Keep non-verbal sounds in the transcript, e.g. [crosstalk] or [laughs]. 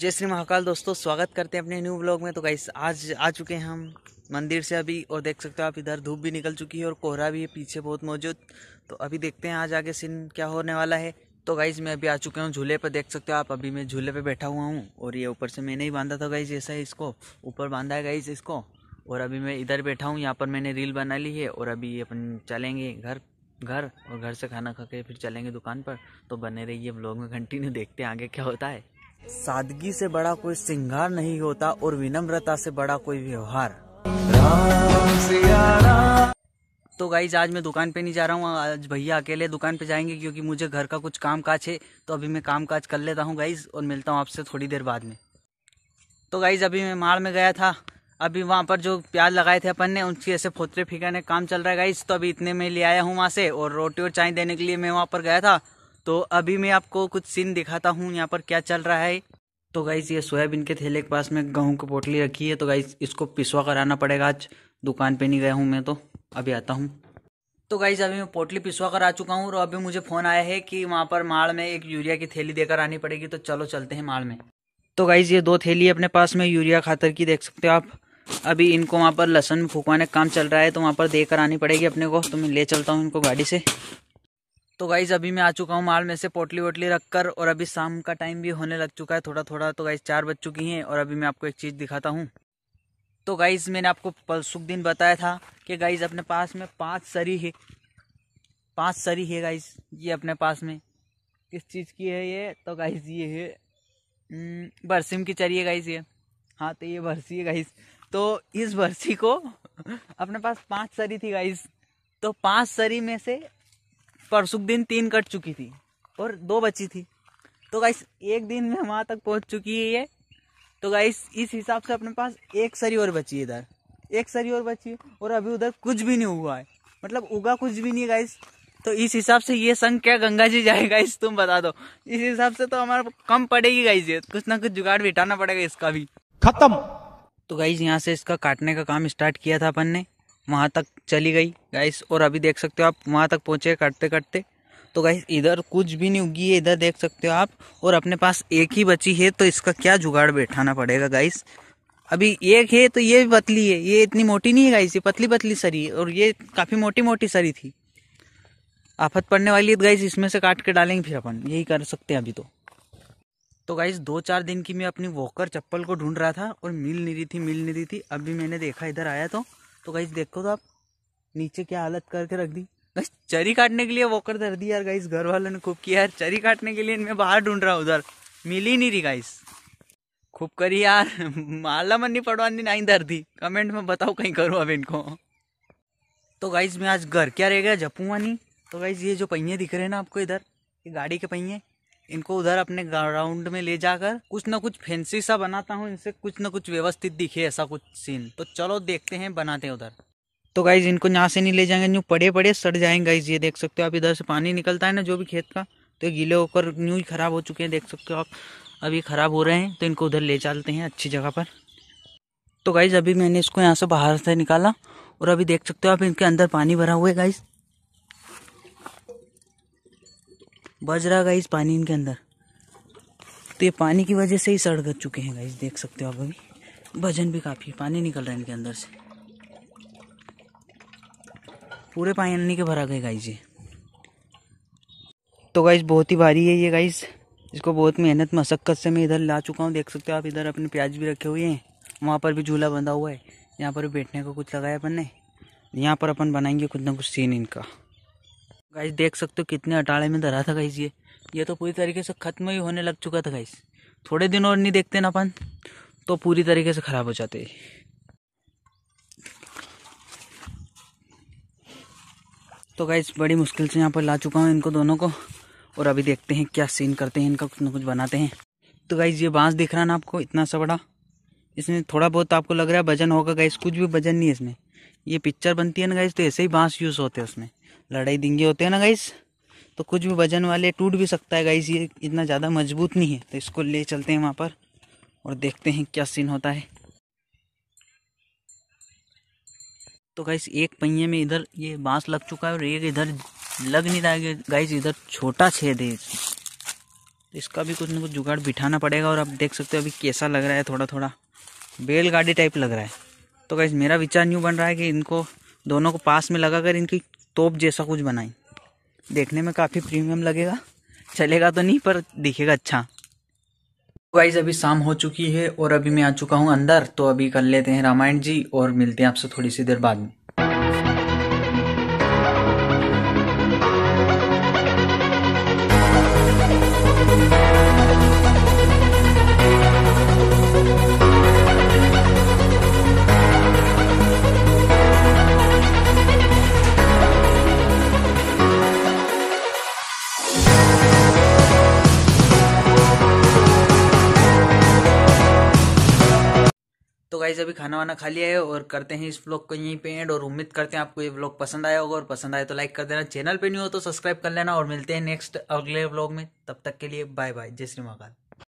जय श्री महाकाल दोस्तों स्वागत करते हैं अपने न्यू ब्लॉग में तो गाइस आज आ चुके हैं हम मंदिर से अभी और देख सकते हो आप इधर धूप भी निकल चुकी है और कोहरा भी है पीछे बहुत मौजूद तो अभी देखते हैं आज आगे सीन क्या होने वाला है तो गाइज मैं अभी आ चुका हूँ झूले पर देख सकते हो आप अभी मैं झूले पर बैठा हुआ हूँ और ये ऊपर से मैंने ही बांधा था गाइज ऐसा है इसको ऊपर बांधा है गाइज इसको और अभी मैं इधर बैठा हूँ यहाँ पर मैंने रील बना ली है और अभी अपन चलेंगे घर घर और घर से खाना खा के फिर चलेंगे दुकान पर तो बने रहिए ब्लॉग में कंटिन्यू देखते हैं आगे क्या होता है सादगी से बड़ा कोई श्रृंगार नहीं होता और विनम्रता से बड़ा कोई व्यवहार तो गाइज आज मैं दुकान पे नहीं जा रहा हूँ आज भैया अकेले दुकान पे जाएंगे क्योंकि मुझे घर का कुछ काम काज है तो अभी मैं काम काज कर लेता हूँ गाइज और मिलता हूँ आपसे थोड़ी देर बाद में तो गाइज अभी मैं मार में गया था अभी वहाँ पर जो प्याज लगाए थे अपन ने उनकी ऐसे फोतरे फिकाने काम चल रहा है गाइज तो अभी इतने में ले आया हूँ वहाँ से और रोटी और चाय देने के लिए मैं वहाँ पर गया था तो अभी मैं आपको कुछ सीन दिखाता हूँ यहाँ पर क्या चल रहा है तो गाइज ये सोयाबीन के थैले के पास में गेहूँ की पोटली रखी है तो गाइज इसको पिसवा कराना पड़ेगा आज दुकान पे नहीं गया हूँ मैं तो अभी आता हूँ तो गाइज अभी मैं पोटली पिसवा कर आ चुका हूँ और अभी मुझे फ़ोन आया है कि वहाँ पर माड़ में एक यूरिया की थैली देकर आनी पड़ेगी तो चलो चलते हैं माड़ में तो गाइज ये दो थैली अपने पास में यूरिया खातर की देख सकते हो आप अभी इनको वहाँ पर लहसन फूकवाने का काम चल रहा है तो वहाँ पर देकर आनी पड़ेगी अपने को तो मैं ले चलता हूँ इनको गाड़ी से तो गाइज अभी मैं आ चुका हूँ माल में से पोटली वोटली रखकर और अभी शाम का टाइम भी होने लग चुका है थोड़ा थोड़ा तो गाइज चार बज चुकी हैं और अभी मैं आपको एक चीज़ दिखाता हूँ तो गाइज मैंने आपको परसुक दिन बताया था कि गाइज अपने पास में पाँच सरी है पाँच सरी है गाइज ये अपने पास में किस चीज़ की है ये तो गाइज ये है हम्म, बरसिम की चरी है गाइज ये हाँ तो ये बरसी है गाइज तो इस बरसी को [laughs] अपने पास पाँच सरी थी गाइज तो पाँच सरी में से परसुक दिन तीन कट चुकी थी और दो बची थी तो गाइस एक दिन में वहां तक पहुंच चुकी है ये तो गाइस इस हिसाब से अपने पास एक सरी और बची है इधर एक सरी और बची है और अभी उधर कुछ भी नहीं हुआ है मतलब उगा कुछ भी नहीं गाइस तो इस हिसाब से ये संग क्या गंगा जी जाएगा इस तुम बता दो इस हिसाब से तो हमारा कम पड़ेगी गाइस ये कुछ ना कुछ जुगाड़ बिठाना पड़ेगा इसका भी खत्म तो गाइज यहाँ से इसका काटने का काम स्टार्ट किया था अपन ने वहाँ तक चली गई गाइस और अभी देख सकते हो आप वहाँ तक पहुँचे करते करते तो गाइस इधर कुछ भी नहीं उगी है इधर देख सकते हो आप और अपने पास एक ही बची है तो इसका क्या जुगाड़ बैठाना पड़ेगा गाइस अभी एक है तो ये भी पतली है ये इतनी मोटी नहीं है गाइस ये पतली पतली सरी है और ये काफ़ी मोटी मोटी सरी थी आफत पड़ने वाली है गाइस तो इसमें से काट के डालेंगे फिर अपन यही कर सकते हैं अभी तो तो गाइस दो चार दिन की मैं अपनी वॉकर चप्पल को ढूंढ रहा था और मिल नहीं रही थी मिल नहीं रही थी अभी मैंने देखा इधर आया तो तो गाइज देखो तो आप नीचे क्या हालत करके रख दी बस चरी काटने के लिए वॉकर धर दी यार गाइस घर वालों ने खूब किया यार चरी काटने के लिए इनमें बाहर ढूंढ रहा उधर मिल ही नहीं रही गाइस खूब करी यार [laughs] माला मन नहीं पड़वा नहीं नहीं धर दी कमेंट में बताओ कहीं करो अब इनको तो गाइस मैं आज घर क्या रह गया जपूँगा नहीं तो गाइस ये जो पहिए दिख रहे हैं ना आपको इधर ये गाड़ी के पहिए इनको उधर अपने ग्राउंड में ले जाकर कुछ ना कुछ फैंसी सा बनाता हूँ इनसे कुछ ना कुछ व्यवस्थित दिखे ऐसा कुछ सीन तो चलो देखते हैं बनाते हैं उधर तो गाइज इनको यहाँ से नहीं ले जाएंगे न्यू पड़े पड़े सड़ जाएंगे गाइज ये देख सकते हो आप इधर से पानी निकलता है ना जो भी खेत का तो गीले होकर न्यू ही ख़राब हो चुके हैं देख सकते हो आप अभी ख़राब हो रहे हैं तो इनको उधर ले चलते हैं अच्छी जगह पर तो गाइज अभी मैंने इसको यहाँ से बाहर से निकाला और अभी देख सकते हो आप इनके अंदर पानी भरा हुआ है गाइज बज रहा गाइस पानी इनके अंदर तो ये पानी की वजह से ही सड़ गज चुके हैं गाइस देख सकते हो आप अभी भजन भी काफ़ी पानी निकल रहा है इनके अंदर से पूरे पानी के भरा गए गाइस ये तो गाइस बहुत ही भारी है ये गाइस इसको बहुत मेहनत मशक्क़त से मैं इधर ला चुका हूँ देख सकते हो आप इधर अपने प्याज भी रखे हुए हैं वहाँ पर भी झूला बंधा हुआ है यहाँ पर बैठने को कुछ लगाया अपन ने यहाँ पर अपन बनाएंगे कुछ ना कुछ सीन इनका गाइस देख सकते हो कितने अटाड़े में धरा था गाइस ये ये तो पूरी तरीके से ख़त्म ही होने लग चुका था गाइस थोड़े दिन और नहीं देखते ना अपन तो पूरी तरीके से ख़राब हो जाते तो गाइस बड़ी मुश्किल से यहाँ पर ला चुका हूँ इनको दोनों को और अभी देखते हैं क्या सीन करते हैं इनका कुछ ना कुछ बनाते हैं तो गाइज ये बांस दिख रहा है ना आपको इतना सा बड़ा इसमें थोड़ा बहुत आपको लग रहा है वजन होगा गाइस कुछ भी वजन नहीं है इसमें ये पिक्चर बनती है ना गाइस तो ऐसे ही बांस यूज़ होते हैं उसमें लड़ाई दिंगे होते हैं ना गाइस तो कुछ भी वजन वाले टूट भी सकता है गाइस ये इतना ज़्यादा मजबूत नहीं है तो इसको ले चलते हैं वहाँ पर और देखते हैं क्या सीन होता है तो गाइस एक पहिए में इधर ये बांस लग चुका है और एक इधर लग नहीं रहा है गाइस इधर छोटा छेद है तो इसका भी कुछ ना कुछ जुगाड़ बिठाना पड़ेगा और आप देख सकते हो अभी कैसा लग रहा है थोड़ा थोड़ा बैलगाड़ी टाइप लग रहा है तो गाइस मेरा विचार यूँ बन रहा है कि इनको दोनों को पास में लगा कर इनकी तोप जैसा कुछ बनाई देखने में काफ़ी प्रीमियम लगेगा चलेगा तो नहीं पर दिखेगा अच्छा गाइज तो अभी शाम हो चुकी है और अभी मैं आ चुका हूँ अंदर तो अभी कर लेते हैं रामायण जी और मिलते हैं आपसे थोड़ी सी देर बाद में गाइज अभी खाना वाना खा लिया है और करते हैं इस ब्लॉग को यहीं पे एंड और उम्मीद करते हैं आपको ये ब्लॉग पसंद आया होगा और पसंद आए तो लाइक कर देना चैनल पे नहीं हो तो सब्सक्राइब कर लेना और मिलते हैं नेक्स्ट अगले ब्लॉग में तब तक के लिए बाय बाय जय श्री महाकाल